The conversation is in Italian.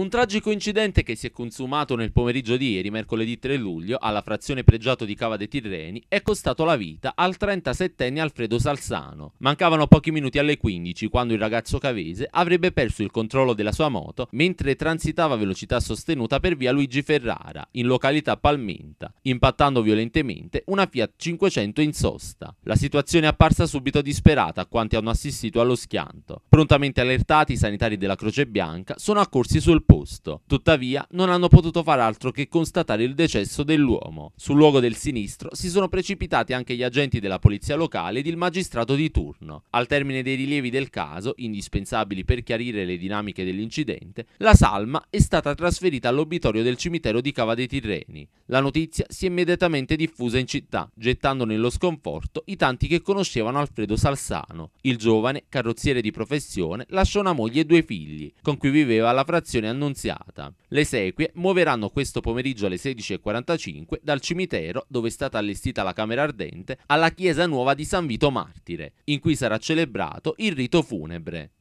Un tragico incidente che si è consumato nel pomeriggio di ieri, mercoledì 3 luglio, alla frazione pregiato di Cava dei Tirreni, è costato la vita al 37enne Alfredo Salsano. Mancavano pochi minuti alle 15 quando il ragazzo cavese avrebbe perso il controllo della sua moto mentre transitava a velocità sostenuta per via Luigi Ferrara, in località Palmenta, impattando violentemente una Fiat 500 in sosta. La situazione è apparsa subito disperata a quanti hanno assistito allo schianto. Prontamente allertati, i sanitari della Croce Bianca sono accorsi sul posto. Tuttavia, non hanno potuto far altro che constatare il decesso dell'uomo. Sul luogo del sinistro si sono precipitati anche gli agenti della polizia locale ed il magistrato di turno. Al termine dei rilievi del caso, indispensabili per chiarire le dinamiche dell'incidente, la salma è stata trasferita all'obitorio del cimitero di Cava dei Tirreni. La notizia si è immediatamente diffusa in città, gettando nello sconforto i tanti che conoscevano Alfredo Salsano. Il giovane, carrozziere di professione, lasciò una moglie e due figli, con cui viveva alla frazione a annunziata. Le esequie muoveranno questo pomeriggio alle 16.45 dal cimitero dove è stata allestita la camera ardente alla chiesa nuova di San Vito Martire, in cui sarà celebrato il rito funebre.